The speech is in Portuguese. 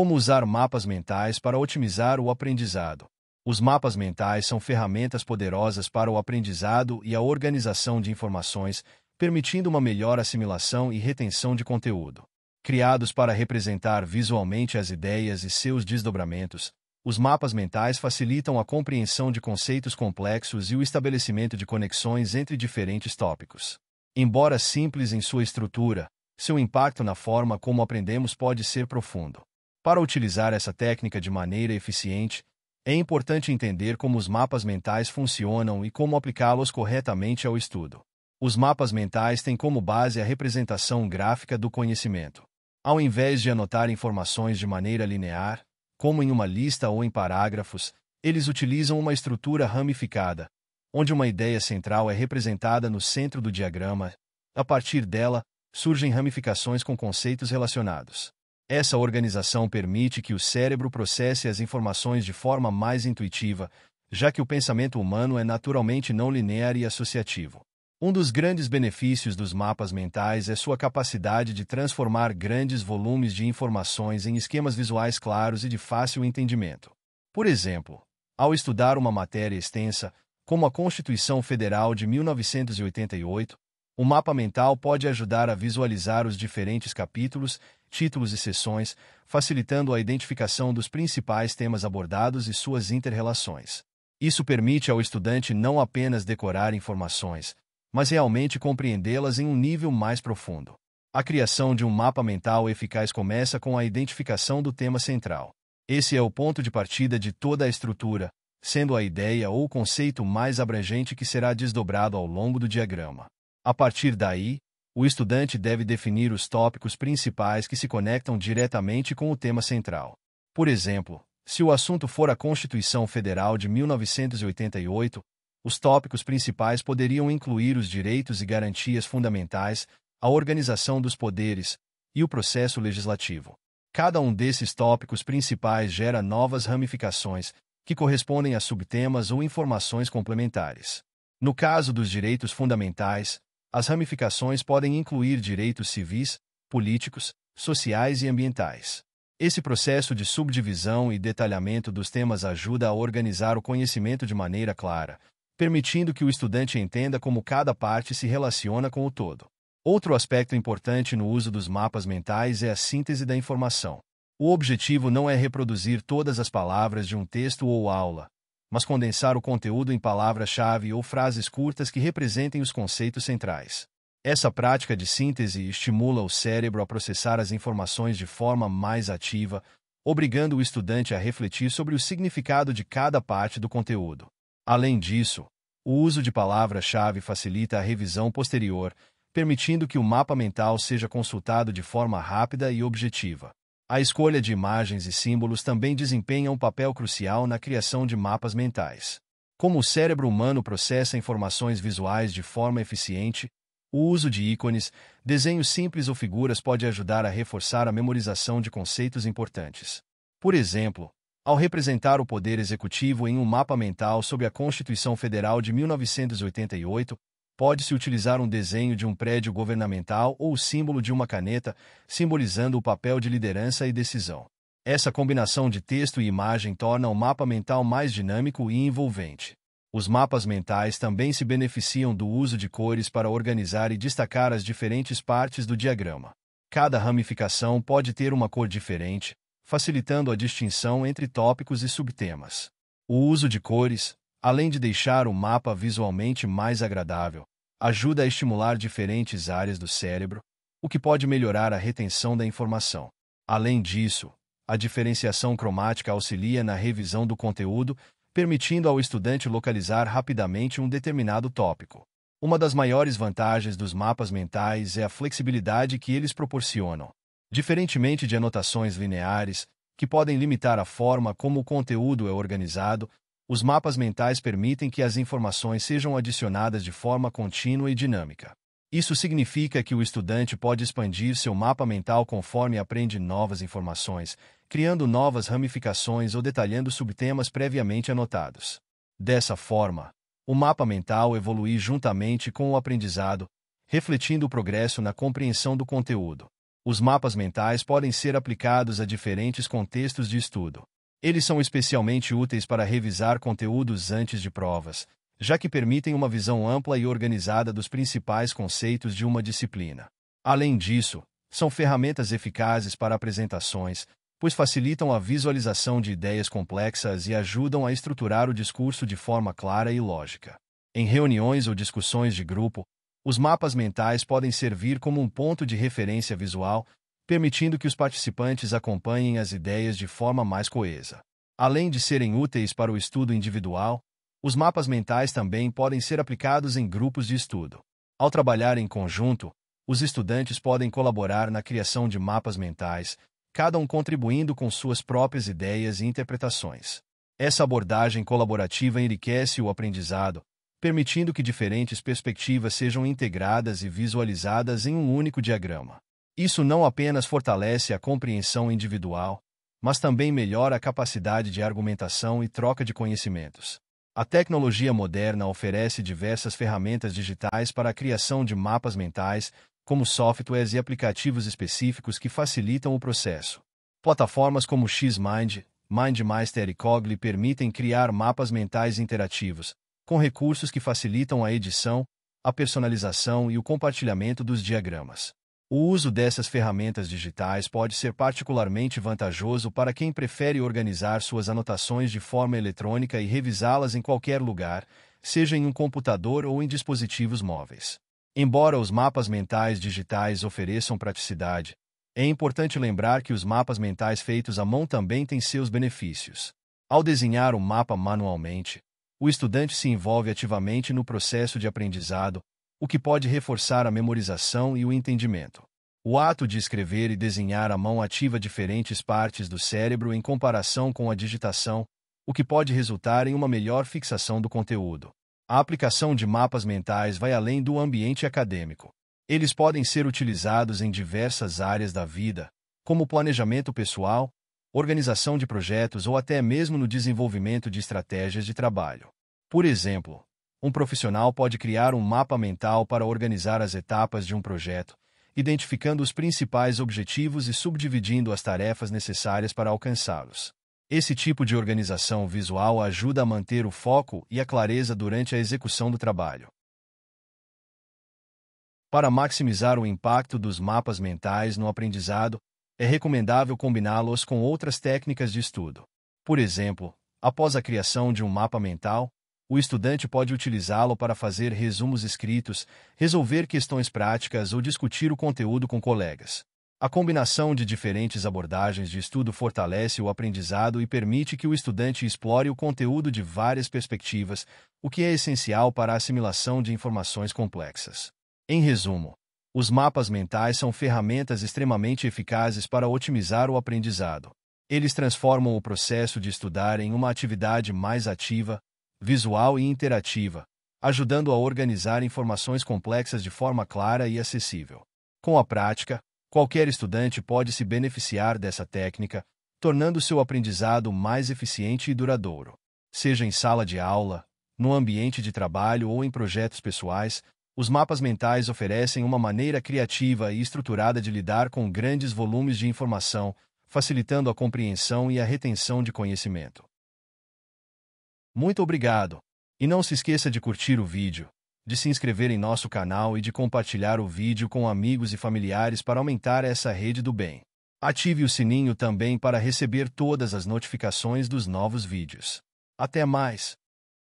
Como usar mapas mentais para otimizar o aprendizado? Os mapas mentais são ferramentas poderosas para o aprendizado e a organização de informações, permitindo uma melhor assimilação e retenção de conteúdo. Criados para representar visualmente as ideias e seus desdobramentos, os mapas mentais facilitam a compreensão de conceitos complexos e o estabelecimento de conexões entre diferentes tópicos. Embora simples em sua estrutura, seu impacto na forma como aprendemos pode ser profundo. Para utilizar essa técnica de maneira eficiente, é importante entender como os mapas mentais funcionam e como aplicá-los corretamente ao estudo. Os mapas mentais têm como base a representação gráfica do conhecimento. Ao invés de anotar informações de maneira linear, como em uma lista ou em parágrafos, eles utilizam uma estrutura ramificada, onde uma ideia central é representada no centro do diagrama. A partir dela, surgem ramificações com conceitos relacionados. Essa organização permite que o cérebro processe as informações de forma mais intuitiva, já que o pensamento humano é naturalmente não linear e associativo. Um dos grandes benefícios dos mapas mentais é sua capacidade de transformar grandes volumes de informações em esquemas visuais claros e de fácil entendimento. Por exemplo, ao estudar uma matéria extensa, como a Constituição Federal de 1988, o mapa mental pode ajudar a visualizar os diferentes capítulos, títulos e sessões, facilitando a identificação dos principais temas abordados e suas interrelações. Isso permite ao estudante não apenas decorar informações, mas realmente compreendê-las em um nível mais profundo. A criação de um mapa mental eficaz começa com a identificação do tema central. Esse é o ponto de partida de toda a estrutura, sendo a ideia ou conceito mais abrangente que será desdobrado ao longo do diagrama. A partir daí, o estudante deve definir os tópicos principais que se conectam diretamente com o tema central. Por exemplo, se o assunto for a Constituição Federal de 1988, os tópicos principais poderiam incluir os direitos e garantias fundamentais, a organização dos poderes e o processo legislativo. Cada um desses tópicos principais gera novas ramificações, que correspondem a subtemas ou informações complementares. No caso dos direitos fundamentais, as ramificações podem incluir direitos civis, políticos, sociais e ambientais. Esse processo de subdivisão e detalhamento dos temas ajuda a organizar o conhecimento de maneira clara, permitindo que o estudante entenda como cada parte se relaciona com o todo. Outro aspecto importante no uso dos mapas mentais é a síntese da informação. O objetivo não é reproduzir todas as palavras de um texto ou aula, mas condensar o conteúdo em palavras-chave ou frases curtas que representem os conceitos centrais. Essa prática de síntese estimula o cérebro a processar as informações de forma mais ativa, obrigando o estudante a refletir sobre o significado de cada parte do conteúdo. Além disso, o uso de palavras-chave facilita a revisão posterior, permitindo que o mapa mental seja consultado de forma rápida e objetiva. A escolha de imagens e símbolos também desempenha um papel crucial na criação de mapas mentais. Como o cérebro humano processa informações visuais de forma eficiente, o uso de ícones, desenhos simples ou figuras pode ajudar a reforçar a memorização de conceitos importantes. Por exemplo, ao representar o poder executivo em um mapa mental sobre a Constituição Federal de 1988, pode-se utilizar um desenho de um prédio governamental ou o símbolo de uma caneta, simbolizando o papel de liderança e decisão. Essa combinação de texto e imagem torna o mapa mental mais dinâmico e envolvente. Os mapas mentais também se beneficiam do uso de cores para organizar e destacar as diferentes partes do diagrama. Cada ramificação pode ter uma cor diferente, facilitando a distinção entre tópicos e subtemas. O uso de cores, além de deixar o mapa visualmente mais agradável, ajuda a estimular diferentes áreas do cérebro, o que pode melhorar a retenção da informação. Além disso, a diferenciação cromática auxilia na revisão do conteúdo, permitindo ao estudante localizar rapidamente um determinado tópico. Uma das maiores vantagens dos mapas mentais é a flexibilidade que eles proporcionam. Diferentemente de anotações lineares, que podem limitar a forma como o conteúdo é organizado, os mapas mentais permitem que as informações sejam adicionadas de forma contínua e dinâmica. Isso significa que o estudante pode expandir seu mapa mental conforme aprende novas informações, criando novas ramificações ou detalhando subtemas previamente anotados. Dessa forma, o mapa mental evolui juntamente com o aprendizado, refletindo o progresso na compreensão do conteúdo. Os mapas mentais podem ser aplicados a diferentes contextos de estudo. Eles são especialmente úteis para revisar conteúdos antes de provas, já que permitem uma visão ampla e organizada dos principais conceitos de uma disciplina. Além disso, são ferramentas eficazes para apresentações, pois facilitam a visualização de ideias complexas e ajudam a estruturar o discurso de forma clara e lógica. Em reuniões ou discussões de grupo, os mapas mentais podem servir como um ponto de referência visual permitindo que os participantes acompanhem as ideias de forma mais coesa. Além de serem úteis para o estudo individual, os mapas mentais também podem ser aplicados em grupos de estudo. Ao trabalhar em conjunto, os estudantes podem colaborar na criação de mapas mentais, cada um contribuindo com suas próprias ideias e interpretações. Essa abordagem colaborativa enriquece o aprendizado, permitindo que diferentes perspectivas sejam integradas e visualizadas em um único diagrama. Isso não apenas fortalece a compreensão individual, mas também melhora a capacidade de argumentação e troca de conhecimentos. A tecnologia moderna oferece diversas ferramentas digitais para a criação de mapas mentais, como softwares e aplicativos específicos que facilitam o processo. Plataformas como Xmind, MindMeister e Cogli permitem criar mapas mentais interativos, com recursos que facilitam a edição, a personalização e o compartilhamento dos diagramas. O uso dessas ferramentas digitais pode ser particularmente vantajoso para quem prefere organizar suas anotações de forma eletrônica e revisá-las em qualquer lugar, seja em um computador ou em dispositivos móveis. Embora os mapas mentais digitais ofereçam praticidade, é importante lembrar que os mapas mentais feitos à mão também têm seus benefícios. Ao desenhar um mapa manualmente, o estudante se envolve ativamente no processo de aprendizado, o que pode reforçar a memorização e o entendimento. O ato de escrever e desenhar à mão ativa diferentes partes do cérebro em comparação com a digitação, o que pode resultar em uma melhor fixação do conteúdo. A aplicação de mapas mentais vai além do ambiente acadêmico. Eles podem ser utilizados em diversas áreas da vida, como planejamento pessoal, organização de projetos ou até mesmo no desenvolvimento de estratégias de trabalho. Por exemplo, um profissional pode criar um mapa mental para organizar as etapas de um projeto, identificando os principais objetivos e subdividindo as tarefas necessárias para alcançá-los. Esse tipo de organização visual ajuda a manter o foco e a clareza durante a execução do trabalho. Para maximizar o impacto dos mapas mentais no aprendizado, é recomendável combiná-los com outras técnicas de estudo. Por exemplo, após a criação de um mapa mental, o estudante pode utilizá-lo para fazer resumos escritos, resolver questões práticas ou discutir o conteúdo com colegas. A combinação de diferentes abordagens de estudo fortalece o aprendizado e permite que o estudante explore o conteúdo de várias perspectivas, o que é essencial para a assimilação de informações complexas. Em resumo, os mapas mentais são ferramentas extremamente eficazes para otimizar o aprendizado. Eles transformam o processo de estudar em uma atividade mais ativa, visual e interativa, ajudando a organizar informações complexas de forma clara e acessível. Com a prática, qualquer estudante pode se beneficiar dessa técnica, tornando seu aprendizado mais eficiente e duradouro. Seja em sala de aula, no ambiente de trabalho ou em projetos pessoais, os mapas mentais oferecem uma maneira criativa e estruturada de lidar com grandes volumes de informação, facilitando a compreensão e a retenção de conhecimento. Muito obrigado! E não se esqueça de curtir o vídeo, de se inscrever em nosso canal e de compartilhar o vídeo com amigos e familiares para aumentar essa rede do bem. Ative o sininho também para receber todas as notificações dos novos vídeos. Até mais!